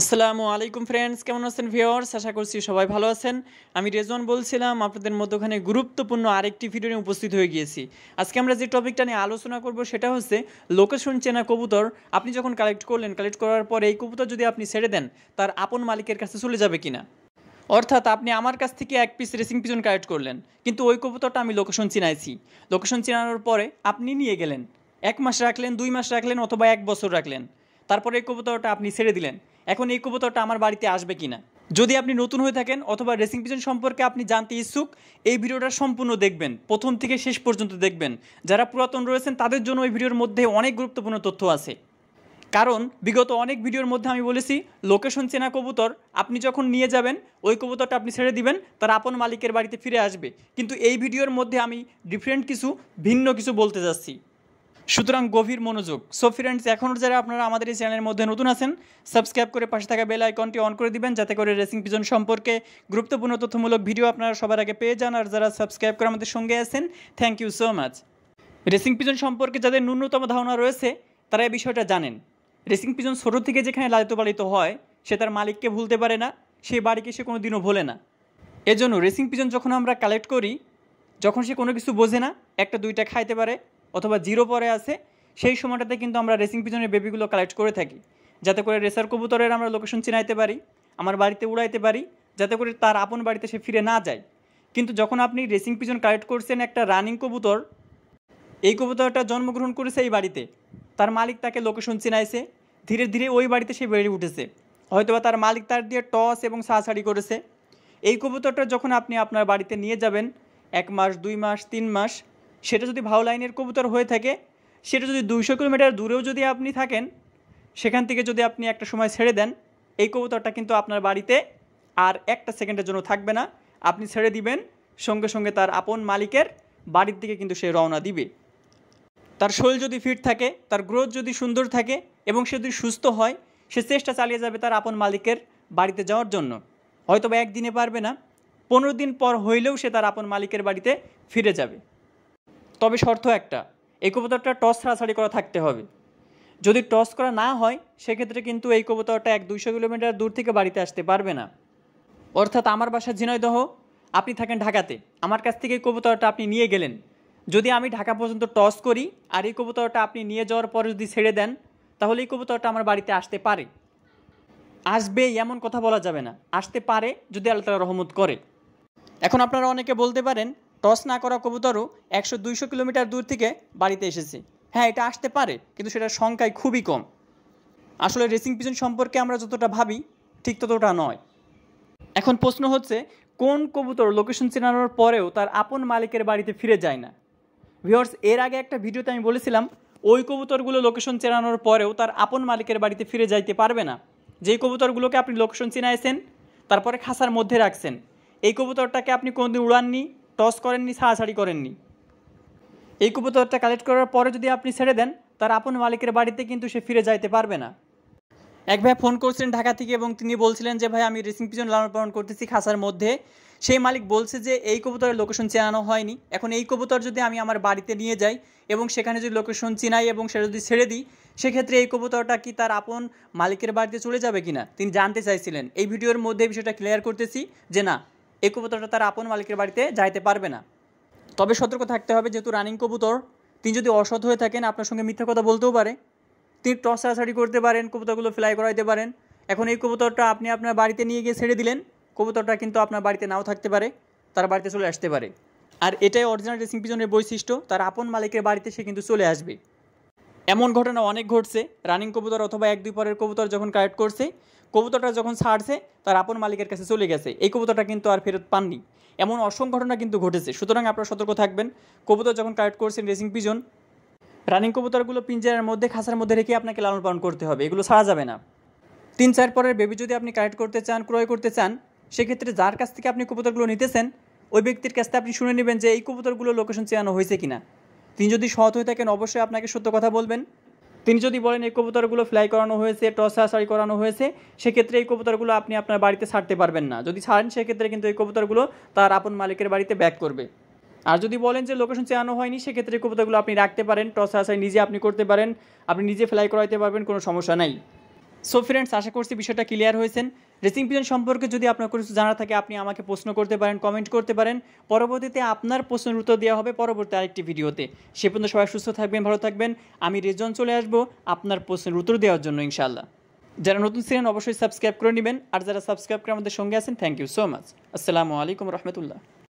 আসসালামু আলাইকুম ফ্রেন্ডস কেমন আছেন ভিওর্স আশা করছি সবাই ভালো আছেন আমি রেজন বলছিলাম আপনাদের মধ্যখানে গুরুত্বপূর্ণ আরেকটি ভিডিও নিয়ে উপস্থিত হয়ে গিয়েছি আজকে আমরা যে টপিকটা নিয়ে আলোচনা করব সেটা হচ্ছে লোকেশন চেনা কবুতর আপনি যখন কালেক্ট করলেন কালেক্ট করার পরে এই কবুতর যদি আপনি ছেড়ে দেন তার আপন মালিকের কাছে চলে যাবে কিনা অর্থাৎ আপনি আমার কাছ থেকে এক পিস রেসিং পিজন কালেক্ট করলেন কিন্তু ওই কবুতরটা আমি লোকেশন চিনাইছি লোকেশন চেনানোর পরে আপনি নিয়ে গেলেন এক মাস রাখলেন দুই মাস রাখলেন অথবা এক বছর রাখলেন তারপরে এই কবুতরটা আপনি ছেড়ে দিলেন এখন এই কবুতরটা আমার বাড়িতে আসবে কিনা যদি আপনি নতুন হয়ে থাকেন অথবা রেসিং পিজন সম্পর্কে আপনি জানতে ইচ্ছুক এই ভিডিওটা সম্পূর্ণ দেখবেন প্রথম থেকে শেষ পর্যন্ত দেখবেন যারা পুরাতন রয়েছেন তাদের জন্য এই ভিডিওর মধ্যে অনেক গুরুত্বপূর্ণ তথ্য আছে কারণ বিগত অনেক ভিডিওর মধ্যে আমি বলেছি লোকেশন চেনা কবুতর আপনি যখন নিয়ে যাবেন ওই কবুতরটা আপনি ছেড়ে দিবেন তার আপন মালিকের বাড়িতে ফিরে আসবে কিন্তু এই ভিডিওর মধ্যে আমি ডিফারেন্ট কিছু ভিন্ন কিছু বলতে যাচ্ছি সুতরাং গভীর মনোযোগ সো ফ্রেন্ডস এখনও যারা আপনারা আমাদের এই চ্যানেলের মধ্যে নতুন আছেন সাবস্ক্রাইব করে পাশে থাকা বেল আইকনটি অন করে দিবেন যাতে করে রেসিং পিজন সম্পর্কে গুরুত্বপূর্ণ তথ্যমূলক ভিডিও আপনারা সবার আগে পেয়ে যান আর যারা সাবস্ক্রাইব করে আমাদের সঙ্গে আছেন thank you so much racing pigeon সম্পর্কে যাদের ন্যূনতম ধারণা রয়েছে তারা এই বিষয়টা জানেন রেসিং পিজন ছোটো থেকে যেখানে লালিত পালিত হয় সে তার মালিককে ভুলতে পারে না সেই বাড়িকে সে কোনো দিনও ভোলে না এজন্য রেসিং পিজন যখন আমরা কালেক্ট করি যখন সে কোনো কিছু বোঝে না একটা দুইটা খাইতে পারে অথবা জিরো পরে আছে সেই সময়টাতে কিন্তু আমরা রেসিং পিজনের বেবিগুলো কালেক্ট করে থাকি যাতে করে রেসার কবুতরের আমরা লোকেশন চিনাইতে পারি আমার বাড়িতে উড়াইতে পারি যাতে করে তার আপন বাড়িতে সে ফিরে না যায় কিন্তু যখন আপনি রেসিং পিজন কালেক্ট করছেন একটা রানিং কবুতর এই কবুতরটা জন্মগ্রহণ করেছে এই বাড়িতে তার মালিক তাকে লোকেশন চিনাইছে ধীরে ধীরে ওই বাড়িতে সে বেড়ে উঠেছে হয়তোবা তার মালিক তার দিয়ে টস এবং সাহাশাড়ি করেছে এই কবুতরটা যখন আপনি আপনার বাড়িতে নিয়ে যাবেন এক মাস দুই মাস তিন মাস সেটা যদি ভাও লাইনের কবুতর হয়ে থাকে সেটা যদি দুইশো কিলোমিটার দূরেও যদি আপনি থাকেন সেখান থেকে যদি আপনি একটা সময় ছেড়ে দেন এই কবুতরটা কিন্তু আপনার বাড়িতে আর একটা সেকেন্ডের জন্য থাকবে না আপনি ছেড়ে দিবেন সঙ্গে সঙ্গে তার আপন মালিকের বাড়ির দিকে কিন্তু সে রওনা দিবে তার শরীর যদি ফিট থাকে তার গ্রোথ যদি সুন্দর থাকে এবং সে যদি সুস্থ হয় সে চেষ্টা চালিয়ে যাবে তার আপন মালিকের বাড়িতে যাওয়ার জন্য হয়তো বা একদিনে পারবে না পনেরো দিন পর হইলেও সে তার আপন মালিকের বাড়িতে ফিরে যাবে তবে শর্ত একটা এই কবুতরটা টস ছাড়াছাড়ি করা থাকতে হবে যদি টস করা না হয় সেক্ষেত্রে কিন্তু এই কবুতরটা এক দুইশো কিলোমিটার দূর থেকে বাড়িতে আসতে পারবে না অর্থাৎ আমার বাসা ঝিনাইদহ আপনি থাকেন ঢাকাতে আমার কাছ থেকে এই কবুতরটা আপনি নিয়ে গেলেন যদি আমি ঢাকা পর্যন্ত টস করি আর এই কবুতরটা আপনি নিয়ে যাওয়ার পরে যদি ছেড়ে দেন তাহলে এই কবুতরটা আমার বাড়িতে আসতে পারে আসবে এমন কথা বলা যাবে না আসতে পারে যদি আল্লাহ রহমত করে এখন আপনারা অনেকে বলতে পারেন টস না করা কবুতরও একশো দুইশো কিলোমিটার দূর থেকে বাড়িতে এসেছে হ্যাঁ এটা আসতে পারে কিন্তু সেটার সংখ্যায় খুবই কম আসলে রেসিং পিজন সম্পর্কে আমরা যতটা ভাবি ঠিক ততটা নয় এখন প্রশ্ন হচ্ছে কোন কবুতর লোকেশন চেনানোর পরেও তার আপন মালিকের বাড়িতে ফিরে যায় না ভিওর্স এর আগে একটা ভিডিওতে আমি বলেছিলাম ওই কবুতরগুলো লোকেশন চেনানোর পরেও তার আপন মালিকের বাড়িতে ফিরে যাইতে পারবে না যেই কবুতরগুলোকে আপনি লোকেশন চেনাইছেন তারপরে খাসার মধ্যে রাখছেন এই কবুতরটাকে আপনি কোনোদিন উড়াননি টস করেননি ছাড়াছাড়ি করেননি এই কবুতরটা কালেক্ট করার পরে যদি আপনি ছেড়ে দেন তার আপন মালিকের বাড়িতে কিন্তু সে ফিরে যাইতে পারবে না এক ভাই ফোন করছিলেন ঢাকা থেকে এবং তিনি বলছিলেন যে ভাই আমি রেসিং পিজন লালন পালন করতেছি খাসার মধ্যে সেই মালিক বলছে যে এই কবুতরের লোকেশন চেনানো হয়নি এখন এই কবুতর যদি আমি আমার বাড়িতে নিয়ে যাই এবং সেখানে যদি লোকেশন চিনাই এবং সেটা যদি ছেড়ে দিই সেক্ষেত্রে এই কবুতরটা কি তার আপন মালিকের বাড়িতে চলে যাবে কিনা তিনি জানতে চাইছিলেন এই ভিডিওর মধ্যে বিষয়টা ক্লিয়ার করতেছি যে না এই কবুতরটা তার আপন মালিকের বাড়িতে যাইতে পারবে না তবে সতর্ক থাকতে হবে যেহেতু রানিং কবুতর তিনি যদি অসৎ হয়ে থাকেন আপনার সঙ্গে মিথ্যা কথা বলতেও পারে তিনি টস ছাড়াছাড়ি করতে পারেন কবুতরগুলো ফ্লাই করাইতে পারেন এখন এই কবুতরটা আপনি আপনার বাড়িতে নিয়ে গিয়ে ছেড়ে দিলেন কবুতরটা কিন্তু আপনার বাড়িতে নাও থাকতে পারে তার বাড়িতে চলে আসতে পারে আর এটাই অরিজিনাল ড্রেসিং পিজনের বৈশিষ্ট্য তার আপন মালিকের বাড়িতে সে কিন্তু চলে আসবে এমন ঘটনা অনেক ঘটছে রানিং কবুতর অথবা এক দুই পরের কবুতর যখন কালেক্ট করছে কবুতরটা যখন ছাড়ছে তার আপন মালিকের কাছে চলে গেছে এই কবুতরটা কিন্তু আর ফেরত পাননি এমন অসংখ্য ঘটনা কিন্তু ঘটেছে সুতরাং আপনারা সতর্ক থাকবেন কবুতর যখন কালেক্ট করছেন রেসিং পিজন রানিং কবুতরগুলো পিঞ্জারের মধ্যে খাঁচার মধ্যে রেখে আপনাকে লালন পালন করতে হবে এগুলো ছাড়া যাবে না তিন চার পরের বেবি যদি আপনি কালেক্ট করতে চান ক্রয় করতে চান সেক্ষেত্রে যার কাছ থেকে আপনি কবুতরগুলো নিতেছেন ওই ব্যক্তির কাছ থেকে আপনি শুনে নেবেন যে এই কবুতরগুলো লোকেশন চেয়ানো হয়েছে কিনা তিনি যদি সৎ হয়ে থাকেন অবশ্যই আপনাকে সত্য কথা বলবেন তিনি যদি বলেন এই কবুতরগুলো ফ্লাই করানো হয়েছে টস আসারি করানো হয়েছে সেক্ষেত্রে এই কবুতরগুলো আপনি আপনার বাড়িতে ছাড়তে পারবেন না যদি ছাড়েন সেক্ষেত্রে কিন্তু এই কবুতরগুলো তার আপন মালিকের বাড়িতে ব্যাক করবে আর যদি বলেন যে লোকেশন চেয়ানো হয়নি সেক্ষেত্রে কবুতরগুলো আপনি রাখতে পারেন টস আসারি নিজে আপনি করতে পারেন আপনি নিজে ফ্লাই করাইতে পারবেন কোনো সমস্যা নাই সো ফ্রেন্ডস আশা করছি বিষয়টা ক্লিয়ার হয়েছেন রেসিং পিজন সম্পর্কে যদি আপনার কিছু জানা থাকে আপনি আমাকে প্রশ্ন করতে পারেন কমেন্ট করতে পারেন পরবর্তীতে আপনার প্রশ্নের উত্তর দেওয়া হবে পরবর্তী আরেকটি ভিডিওতে সে পর্যন্ত সবাই সুস্থ থাকবেন ভালো থাকবেন আমি রেজন চলে আসব আপনার প্রশ্নের উত্তর দেওয়ার জন্য ইনশাল্লাহ যারা নতুন ছিলেন অবশ্যই সাবস্ক্রাইব করে নেবেন আর যারা সাবস্ক্রাইব করে আমাদের সঙ্গে আছেন থ্যাংক ইউ সো মাচ আসসালামু আলাইকুম রহমতুল্লাহ